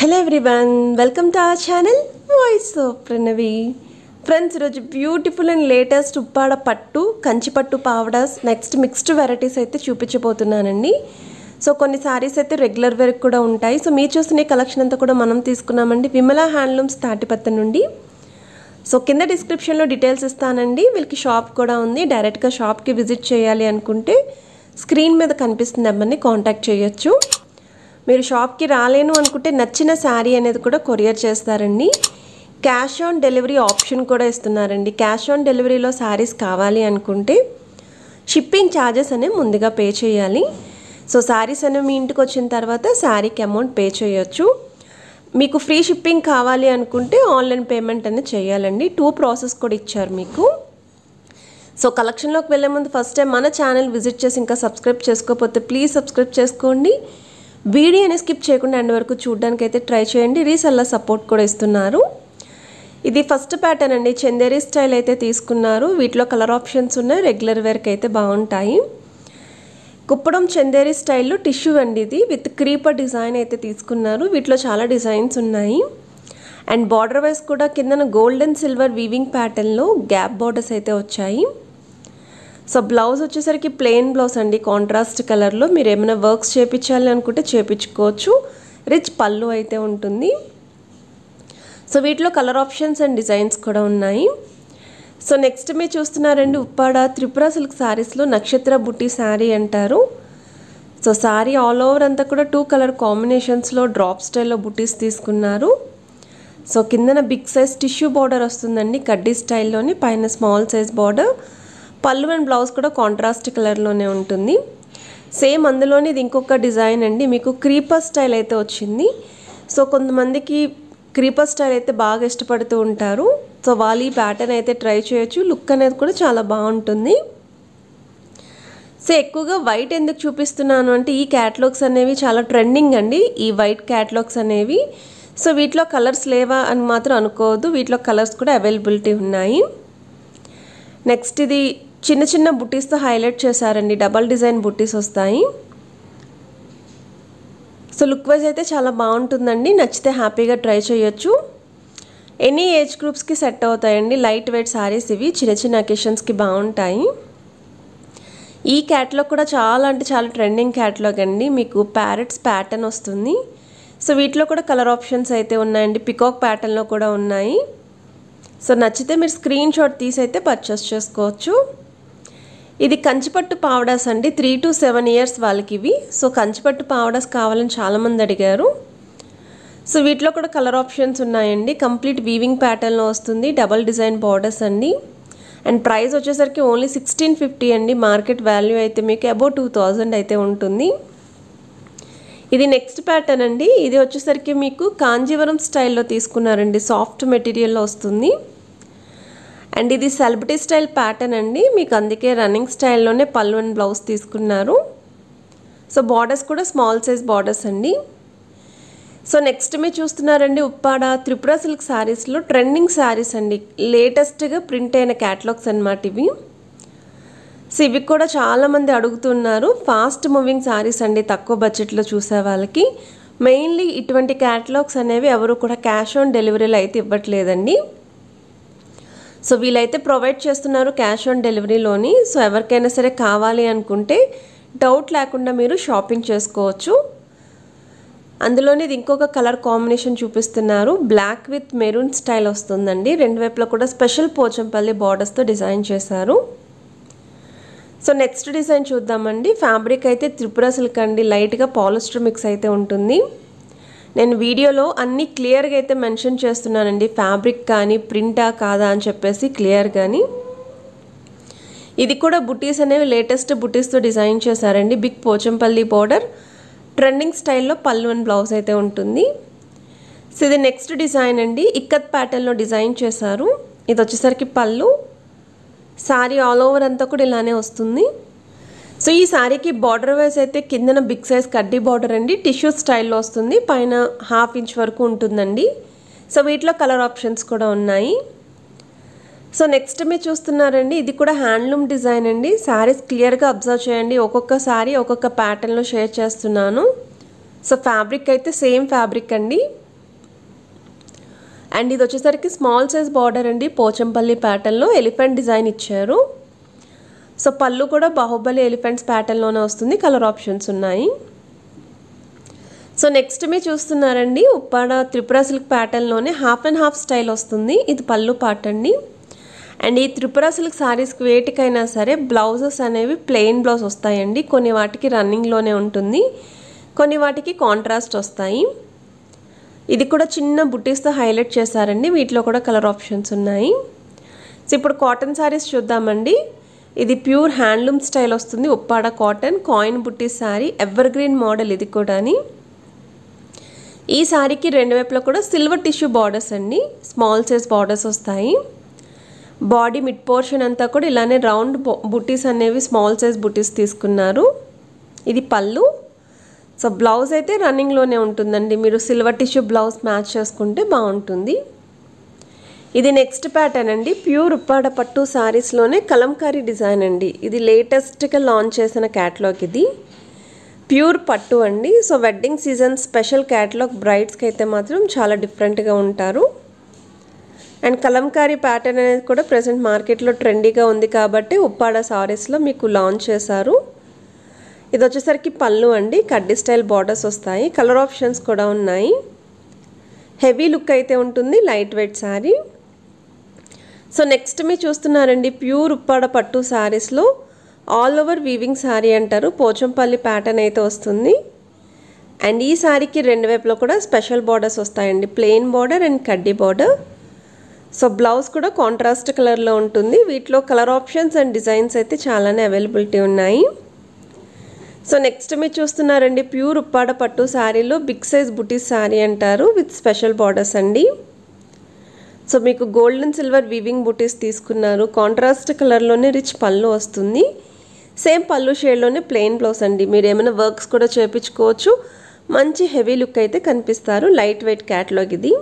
hello everyone welcome to our channel voice of Pranavi friends ఈరోజు beautiful and latest Uppada పట్టు కంచిపట్టు పావడాస్ నెక్స్ట్ మిక్స్డ్ వెరైటీస్ అయితే చూపించబోతున్నానండి సో కొన్ని సారీస్ అయితే రెగ్యులర్ వేర్ కూడా ఉంటాయి సో మీరు చూసిన కలెక్షన్ అంతా కూడా మనం తీసుకున్నామండి విమల హ్యాండ్లూమ్స్ తాటిపత్తి నుండి సో కింద డిస్క్రిప్షన్లో డీటెయిల్స్ ఇస్తానండి వీళ్ళకి షాప్ కూడా ఉంది డైరెక్ట్గా షాప్కి విజిట్ చేయాలి అనుకుంటే స్క్రీన్ మీద కనిపిస్తున్న నెంబర్ని కాంటాక్ట్ చేయొచ్చు మీరు షాప్కి రాలేను అనుకుంటే నచ్చిన శారీ అనేది కూడా కొరియర్ చేస్తారండి క్యాష్ ఆన్ డెలివరీ ఆప్షన్ కూడా ఇస్తున్నారండి క్యాష్ ఆన్ డెలివరీలో శారీస్ కావాలి అనుకుంటే షిప్పింగ్ ఛార్జెస్ అనేవి ముందుగా పే చేయాలి సో శారీస్ అనేవి మీ ఇంటికి వచ్చిన తర్వాత శారీకి అమౌంట్ పే చేయొచ్చు మీకు ఫ్రీ షిప్పింగ్ కావాలి అనుకుంటే ఆన్లైన్ పేమెంట్ అనేది చేయాలండి టూ ప్రాసెస్ కూడా ఇచ్చారు మీకు సో కలెక్షన్లోకి వెళ్ళే ముందు ఫస్ట్ టైం మన ఛానల్ విజిట్ చేసి ఇంకా సబ్స్క్రైబ్ చేసుకోకపోతే ప్లీజ్ సబ్స్క్రైబ్ చేసుకోండి వీడియోని స్కిప్ చేయకుండా ఎండ్ వరకు చూడడానికి అయితే ట్రై చేయండి రీసెల్లా సపోర్ట్ కూడా ఇస్తున్నారు ఇది ఫస్ట్ ప్యాటర్న్ అండి చందేరీ స్టైల్ అయితే తీసుకున్నారు వీటిలో కలర్ ఆప్షన్స్ ఉన్నాయి రెగ్యులర్ వేర్కి అయితే బాగుంటాయి కుప్పడం చందేరీ స్టైల్లో టిష్యూ అండి ఇది విత్ క్రీపర్ డిజైన్ అయితే తీసుకున్నారు వీటిలో చాలా డిజైన్స్ ఉన్నాయి అండ్ బార్డర్ వైస్ కూడా కిందన గోల్డ్ అండ్ సిల్వర్ వీవింగ్ ప్యాటర్న్లో గ్యాప్ బార్డర్స్ అయితే వచ్చాయి సో బ్లౌజ్ వచ్చేసరికి ప్లెయిన్ బ్లౌజ్ అండి కాంట్రాస్ట్ కలర్లో మీరు ఏమైనా వర్క్స్ చేయించాలి అనుకుంటే చేయించుకోవచ్చు రిచ్ పళ్ళు అయితే ఉంటుంది సో వీటిలో కలర్ ఆప్షన్స్ అండ్ డిజైన్స్ కూడా ఉన్నాయి సో నెక్స్ట్ మీరు చూస్తున్నారండి ఉప్పాడ త్రిపుర సిల్క్ శారీస్లో నక్షత్ర బుట్టి శారీ అంటారు సో శారీ ఆల్ ఓవర్ అంతా కూడా టూ కలర్ కాంబినేషన్స్లో డ్రాప్ స్టైల్లో బుటీస్ తీసుకున్నారు సో కిందన బిగ్ సైజ్ టిష్యూ బార్డర్ వస్తుందండి కడ్డీ స్టైల్లోని పైన స్మాల్ సైజ్ బార్డర్ పళ్ళు అండ్ బ్లౌజ్ కూడా కాంట్రాస్ట్ కలర్లోనే ఉంటుంది సేమ్ అందులోనే ఇది ఇంకొక డిజైన్ అండి మీకు క్రీపర్ స్టైల్ అయితే వచ్చింది సో కొంతమందికి క్రీపర్ స్టైల్ అయితే బాగా ఇష్టపడుతూ ఉంటారు సో వాళ్ళు ఈ ప్యాటర్న్ అయితే ట్రై చేయొచ్చు లుక్ అనేది కూడా చాలా బాగుంటుంది సో ఎక్కువగా వైట్ ఎందుకు చూపిస్తున్నాను అంటే ఈ క్యాటలాగ్స్ అనేవి చాలా ట్రెండింగ్ అండి ఈ వైట్ క్యాటలాగ్స్ అనేవి సో వీటిలో కలర్స్ లేవా అని మాత్రం అనుకోవద్దు వీటిలో కలర్స్ కూడా అవైలబిలిటీ ఉన్నాయి నెక్స్ట్ ఇది చిన్న చిన్న బుట్టీస్తో హైలైట్ చేశారండి డబల్ డిజైన్ బుట్టీస్ వస్తాయి సో లుక్ వైజ్ అయితే చాలా బాగుంటుందండి నచ్చితే హ్యాపీగా ట్రై చేయొచ్చు ఎనీ ఏజ్ గ్రూప్స్కి సెట్ అవుతాయండి లైట్ వెయిట్ సారీస్ ఇవి చిన్న చిన్న అకేషన్స్కి బాగుంటాయి ఈ క్యాట్లాగ్ కూడా చాలా అంటే చాలా ట్రెండింగ్ క్యాట్లాగ్ అండి మీకు ప్యారెట్స్ ప్యాటర్న్ వస్తుంది సో వీటిలో కూడా కలర్ ఆప్షన్స్ అయితే ఉన్నాయండి పికాక్ ప్యాటర్న్లో కూడా ఉన్నాయి సో నచ్చితే మీరు స్క్రీన్ షాట్ తీసి అయితే పర్చేస్ చేసుకోవచ్చు ఇది కంచిపట్టు పావడాస్ అండి త్రీ టు సెవెన్ ఇయర్స్ వాళ్ళకి ఇవి సో కంచిపట్టు పావడాస్ కావాలని చాలామంది అడిగారు సో వీటిలో కూడా కలర్ ఆప్షన్స్ ఉన్నాయండి కంప్లీట్ వీవింగ్ ప్యాటర్న్లో వస్తుంది డబల్ డిజైన్ బార్డర్స్ అండి అండ్ ప్రైస్ వచ్చేసరికి ఓన్లీ సిక్స్టీన్ ఫిఫ్టీ అండి మార్కెట్ వాల్యూ అయితే మీకు అబౌ టూ థౌజండ్ అయితే ఉంటుంది ఇది నెక్స్ట్ ప్యాటర్న్ అండి ఇది వచ్చేసరికి మీకు కాంజీవరం స్టైల్లో తీసుకున్నారండి సాఫ్ట్ మెటీరియల్లో వస్తుంది అండ్ ఇది సెలబ్రిటీ స్టైల్ ప్యాటర్న్ అండి మీకు అందుకే రన్నింగ్ స్టైల్లోనే పల్లు అండ్ బ్లౌజ్ తీసుకున్నారు సో బార్డర్స్ కూడా స్మాల్ సైజ్ బార్డర్స్ అండి సో నెక్స్ట్ మీరు చూస్తున్నారండి ఉప్పాడ త్రిపుర సిల్క్ శారీస్లో ట్రెండింగ్ శారీస్ అండి లేటెస్ట్గా ప్రింట్ అయిన క్యాటలాగ్స్ అనమాట ఇవి సో ఇవి కూడా చాలామంది అడుగుతున్నారు ఫాస్ట్ మూవింగ్ శారీస్ అండి తక్కువ బడ్జెట్లో చూసే వాళ్ళకి మెయిన్లీ ఇటువంటి క్యాటలాగ్స్ అనేవి ఎవరు కూడా క్యాష్ ఆన్ డెలివరీలు అయితే ఇవ్వట్లేదండి సో వీళ్ళైతే ప్రొవైడ్ చేస్తున్నారు క్యాష్ ఆన్ డెలివరీలోని సో ఎవరికైనా సరే కావాలి అనుకుంటే డౌట్ లేకుండా మీరు షాపింగ్ చేసుకోవచ్చు అందులోనే ఇది ఇంకొక కలర్ కాంబినేషన్ చూపిస్తున్నారు బ్లాక్ విత్ మెరూన్ స్టైల్ వస్తుందండి రెండు వైపులో కూడా స్పెషల్ పోచంపల్లి బార్డర్స్తో డిజైన్ చేశారు సో నెక్స్ట్ డిజైన్ చూద్దామండి ఫ్యాబ్రిక్ అయితే త్రిపుర సిల్క్ అండి లైట్గా పాలిస్టర్ మిక్స్ అయితే ఉంటుంది నేను వీడియోలో అన్ని క్లియర్గా అయితే మెన్షన్ చేస్తున్నానండి ఫ్యాబ్రిక్ కానీ ప్రింటా కాదా అని చెప్పేసి క్లియర్ కానీ ఇది కూడా బుటీస్ అనేవి లేటెస్ట్ బుటీస్తో డిజైన్ చేశారండి బిగ్ పోచంపల్లి బోర్డర్ ట్రెండింగ్ స్టైల్లో పల్లు అండ్ బ్లౌజ్ అయితే ఉంటుంది సో ఇది నెక్స్ట్ డిజైన్ అండి ఇక్కత్ ప్యాటర్న్లో డిజైన్ చేశారు ఇది వచ్చేసరికి పళ్ళు శారీ ఆల్ ఓవర్ అంతా కూడా ఇలానే వస్తుంది సో ఈ శారీకి బార్డర్ వైజ్ అయితే కిందన బిగ్ సైజ్ కడ్డీ బార్డర్ అండి టిష్యూ స్టైల్లో వస్తుంది పైన హాఫ్ ఇంచ్ వరకు ఉంటుందండి సో వీటిలో కలర్ ఆప్షన్స్ కూడా ఉన్నాయి సో నెక్స్ట్ మీరు చూస్తున్నారండి ఇది కూడా హ్యాండ్లూమ్ డిజైన్ అండి శారీస్ క్లియర్గా అబ్జర్వ్ చేయండి ఒక్కొక్క శారీ ఒక్కొక్క ప్యాటర్న్లో షేర్ చేస్తున్నాను సో ఫ్యాబ్రిక్ అయితే సేమ్ ఫ్యాబ్రిక్ అండి అండ్ ఇది వచ్చేసరికి స్మాల్ సైజ్ బార్డర్ అండి పోచంపల్లి ప్యాటర్న్లో ఎలిఫెంట్ డిజైన్ ఇచ్చారు సో పళ్ళు కూడా బాహుబలి ఎలిఫెంట్స్ ప్యాటర్న్లోనే వస్తుంది కలర్ ఆప్షన్స్ ఉన్నాయి సో నెక్స్ట్ మీరు చూస్తున్నారండి ఉప్పాడ త్రిపుర సిల్క్ ప్యాటర్న్లోనే హాఫ్ అండ్ హాఫ్ స్టైల్ వస్తుంది ఇది పళ్ళు పాట అండి అండ్ ఈ త్రిపుర సిల్క్ శారీస్కి వేటికైనా సరే బ్లౌజెస్ అనేవి ప్లెయిన్ బ్లౌజ్ వస్తాయండి కొన్ని వాటికి రన్నింగ్లోనే ఉంటుంది కొన్ని వాటికి కాంట్రాస్ట్ వస్తాయి ఇది కూడా చిన్న బుటీస్తో హైలైట్ చేశారండి వీటిలో కూడా కలర్ ఆప్షన్స్ ఉన్నాయి సో ఇప్పుడు కాటన్ శారీస్ చూద్దామండి ఇది ప్యూర్ హ్యాండ్లూమ్ స్టైల్ వస్తుంది ఉప్పాడ కాటన్ కాయిన్ బుట్టి శారీ ఎవర్ గ్రీన్ మోడల్ ఇది కూడాని ఈ శారీకి రెండు వైపులా కూడా సిల్వర్ టిష్యూ బార్డర్స్ అండి స్మాల్ సైజ్ బార్డర్స్ వస్తాయి బాడీ మిడ్ పోర్షన్ అంతా కూడా ఇలానే రౌండ్ బుటీస్ అనేవి స్మాల్ సైజ్ బుటీస్ తీసుకున్నారు ఇది పళ్ళు సో బ్లౌజ్ అయితే రన్నింగ్లోనే ఉంటుందండి మీరు సిల్వర్ టిష్యూ బ్లౌజ్ మ్యాచ్ చేసుకుంటే బాగుంటుంది ఇది నెక్స్ట్ ప్యాటర్న్ అండి ప్యూర్ ఉప్పాడ పట్టు శారీస్లోనే కలంకారీ డిజైన్ అండి ఇది లేటెస్ట్గా లాంచ్ చేసిన క్యాట్లాగ్ ఇది ప్యూర్ పట్టు అండి so wedding season special catalogue బ్రైడ్స్కి అయితే మాత్రం చాలా డిఫరెంట్గా ఉంటారు అండ్ కలంకారీ ప్యాటర్న్ అనేది కూడా ప్రజెంట్ మార్కెట్లో ట్రెండీగా ఉంది కాబట్టి ఉప్పాడ సారీస్లో మీకు లాంచ్ చేశారు ఇది వచ్చేసరికి పళ్ళు అండి కడ్డీ స్టైల్ బార్డర్స్ వస్తాయి కలర్ ఆప్షన్స్ కూడా ఉన్నాయి హెవీ లుక్ అయితే ఉంటుంది light weight sari so next మీ చూస్తున్నారండి ప్యూర్ ఉప్పాడ పట్టు శారీస్లో ఆల్ ఓవర్ వీవింగ్ శారీ అంటారు పోచంపల్లి ప్యాటర్న్ అయితే వస్తుంది అండ్ ఈ శారీకి రెండు వైపులో కూడా స్పెషల్ బార్డర్స్ వస్తాయండి ప్లెయిన్ బార్డర్ అండ్ కడ్డీ బార్డర్ సో బ్లౌజ్ కూడా కాంట్రాస్ట్ కలర్లో ఉంటుంది వీటిలో కలర్ ఆప్షన్స్ అండ్ డిజైన్స్ అయితే చాలానే అవైలబిలిటీ ఉన్నాయి సో నెక్స్ట్ మీరు చూస్తున్నారండి ప్యూర్ ఉప్పాడ పట్టు శారీలో బిగ్ సైజ్ బుటీస్ శారీ అంటారు విత్ స్పెషల్ బార్డర్స్ అండి సో మీకు గోల్డ్ అండ్ సిల్వర్ వీవింగ్ బుటీస్ తీసుకున్నారు కాంట్రాస్ట్ కలర్లోనే రిచ్ పళ్ళు వస్తుంది సేమ్ పళ్ళు షేడ్లోనే ప్లెయిన్ బ్లౌజ్ అండి మీరు ఏమైనా వర్క్స్ కూడా చేపించుకోవచ్చు మంచి హెవీ లుక్ అయితే కనిపిస్తారు లైట్ వెయిట్ క్యాట్లాగ్ ఇది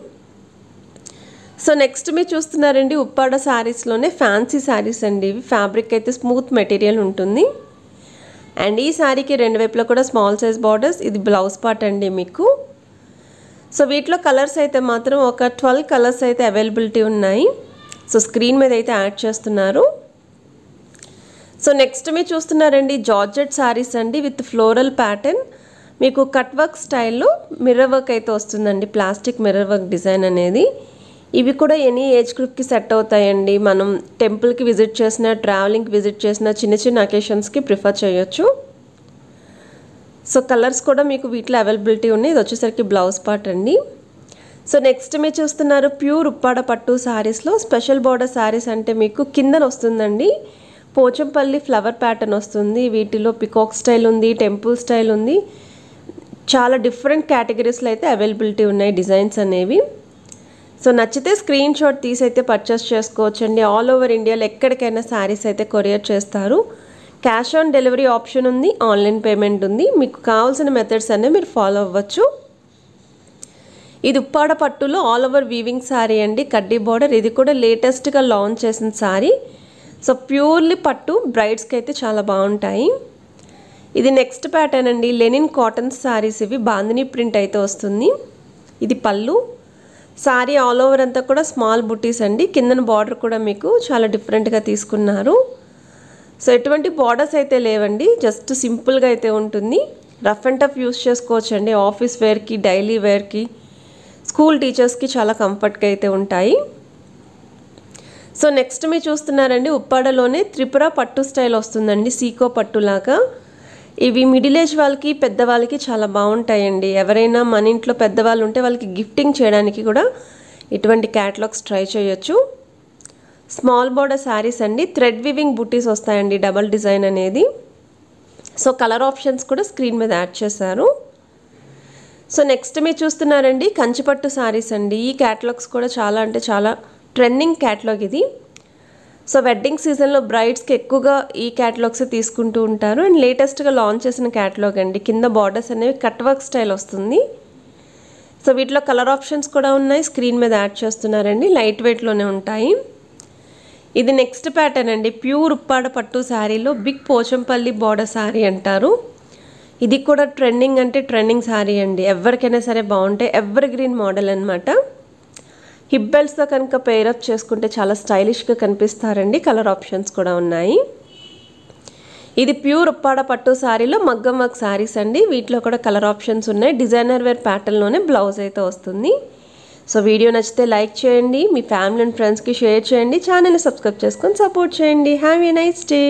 సో నెక్స్ట్ మీరు చూస్తున్నారండి ఉప్పాడ శారీస్లోనే ఫ్యాన్సీ శారీస్ అండి ఇవి ఫ్యాబ్రిక్ అయితే స్మూత్ మెటీరియల్ ఉంటుంది అండ్ ఈ శారీకి రెండు వైపులో కూడా స్మాల్ సైజ్ బార్డర్స్ ఇది బ్లౌజ్ పార్ట్ అండి మీకు సో వీటిలో కలర్స్ అయితే మాత్రం ఒక ట్వెల్వ్ కలర్స్ అయితే అవైలబిలిటీ ఉన్నాయి సో స్క్రీన్ మీద అయితే యాడ్ చేస్తున్నారు సో నెక్స్ట్ మీరు చూస్తున్నారండి జార్జెట్ శారీస్ అండి విత్ ఫ్లోరల్ ప్యాటర్న్ మీకు కట్ వర్క్ స్టైల్లో మిర్రర్ వర్క్ అయితే వస్తుందండి ప్లాస్టిక్ మిర్రర్ వర్క్ డిజైన్ అనేది ఇవి కూడా ఎనీ ఏజ్ గ్రూప్కి సెట్ అవుతాయండి మనం టెంపుల్కి విజిట్ చేసిన ట్రావెలింగ్కి విజిట్ చేసిన చిన్న చిన్న అకేషన్స్కి ప్రిఫర్ చేయొచ్చు సో కలర్స్ కూడా మీకు వీటిలో అవైలబిలిటీ ఉన్నాయి ఇది వచ్చేసరికి బ్లౌజ్ పార్ట్ అండి సో నెక్స్ట్ మీరు చూస్తున్నారు ప్యూర్ ఉప్పాడ పట్టు శారీస్లో స్పెషల్ బోర్డర్ శారీస్ అంటే మీకు కిందన వస్తుందండి పోచంపల్లి ఫ్లవర్ ప్యాటర్న్ వస్తుంది వీటిలో పికాక్ స్టైల్ ఉంది టెంపుల్ స్టైల్ ఉంది చాలా డిఫరెంట్ కేటగిరీస్లో అయితే అవైలబిలిటీ ఉన్నాయి డిజైన్స్ అనేవి సో నచ్చితే స్క్రీన్ షాట్ తీసి అయితే పర్చేస్ చేసుకోవచ్చండి ఆల్ ఓవర్ ఇండియాలో ఎక్కడికైనా శారీస్ అయితే కొరియర్ చేస్తారు క్యాష్ ఆన్ డెలివరీ ఆప్షన్ ఉంది ఆన్లైన్ పేమెంట్ ఉంది మీకు కావాల్సిన మెథడ్స్ అన్నీ మీరు ఫాలో అవ్వచ్చు ఇది ఉప్పాడ పట్టులో ఆల్ ఓవర్ వీవింగ్ శారీ అండి కడ్డీ బార్డర్ ఇది కూడా లేటెస్ట్గా లాంచ్ చేసిన శారీ సో ప్యూర్లీ పట్టు బ్రైడ్స్కి అయితే చాలా బాగుంటాయి ఇది నెక్స్ట్ ప్యాటర్న్ అండి లెనిన్ కాటన్ శారీస్ ఇవి బాందిని ప్రింట్ అయితే వస్తుంది ఇది పళ్ళు శారీ ఆల్ ఓవర్ అంతా కూడా స్మాల్ బుటీస్ అండి కిందన బార్డర్ కూడా మీకు చాలా డిఫరెంట్గా తీసుకున్నారు సో ఎటువంటి బార్డర్స్ అయితే లేవండి జస్ట్ సింపుల్గా అయితే ఉంటుంది రఫ్ అండ్ టఫ్ యూస్ చేసుకోవచ్చండి ఆఫీస్ వేర్కి డైలీ వేర్కి స్కూల్ టీచర్స్కి చాలా కంఫర్ట్గా అయితే ఉంటాయి సో నెక్స్ట్ మీరు చూస్తున్నారండి ఉప్పాడలోనే త్రిపుర పట్టు స్టైల్ వస్తుందండి సీకో పట్టులాగా ఇవి మిడిల్ ఏజ్ వాళ్ళకి పెద్దవాళ్ళకి చాలా బాగుంటాయండి ఎవరైనా మన ఇంట్లో పెద్దవాళ్ళు ఉంటే వాళ్ళకి గిఫ్టింగ్ చేయడానికి కూడా ఇటువంటి క్యాటలాగ్స్ ట్రై చేయొచ్చు స్మాల్ బోర్డర్ శారీస్ అండి థ్రెడ్ వివింగ్ బుట్టీస్ వస్తాయండి డబల్ డిజైన్ అనేది సో కలర్ ఆప్షన్స్ కూడా స్క్రీన్ మీద యాడ్ చేశారు సో నెక్స్ట్ మీరు చూస్తున్నారండి కంచిపట్టు శారీస్ అండి ఈ క్యాటలాగ్స్ కూడా చాలా అంటే చాలా ట్రెండింగ్ క్యాటలాగ్ ఇది సో వెడ్డింగ్ సీజన్లో బ్రైడ్స్కి ఎక్కువగా ఈ క్యాటలాగ్స్ తీసుకుంటూ ఉంటారు అండ్ లేటెస్ట్గా లాంచ్ చేసిన క్యాటలాగ్ అండి కింద బార్డర్స్ అనేవి కట్ వర్క్ స్టైల్ వస్తుంది సో వీటిలో కలర్ ఆప్షన్స్ కూడా ఉన్నాయి స్క్రీన్ మీద యాడ్ చేస్తున్నారండి లైట్ వెయిట్లోనే ఉంటాయి ఇది నెక్స్ట్ ప్యాటర్న్ అండి ప్యూర్ ఉప్పాడ పట్టు శారీలో బిగ్ పోచంపల్లి బోర్డర్ శారీ అంటారు ఇది కూడా ట్రెండింగ్ అంటే ట్రెండింగ్ శారీ అండి ఎవరికైనా సరే బాగుంటే ఎవర్ గ్రీన్ మోడల్ అనమాట హిబ్బెల్స్తో కనుక పేరప్ చేసుకుంటే చాలా స్టైలిష్గా కనిపిస్తారండి కలర్ ఆప్షన్స్ కూడా ఉన్నాయి ఇది ప్యూర్ ఉప్పాడ పట్టు శారీలో మగ్గం వర్క్ శారీస్ అండి వీటిలో కూడా కలర్ ఆప్షన్స్ ఉన్నాయి డిజైనర్ వేర్ ప్యాటర్న్లోనే బ్లౌజ్ అయితే వస్తుంది సో వీడియో నచ్చితే లైక్ చేయండి మీ ఫ్యామిలీ అండ్ ఫ్రెండ్స్కి షేర్ చేయండి ఛానల్ని సబ్స్క్రైబ్ చేసుకొని సపోర్ట్ చేయండి హ్యావ్ ఏ నైస్ డే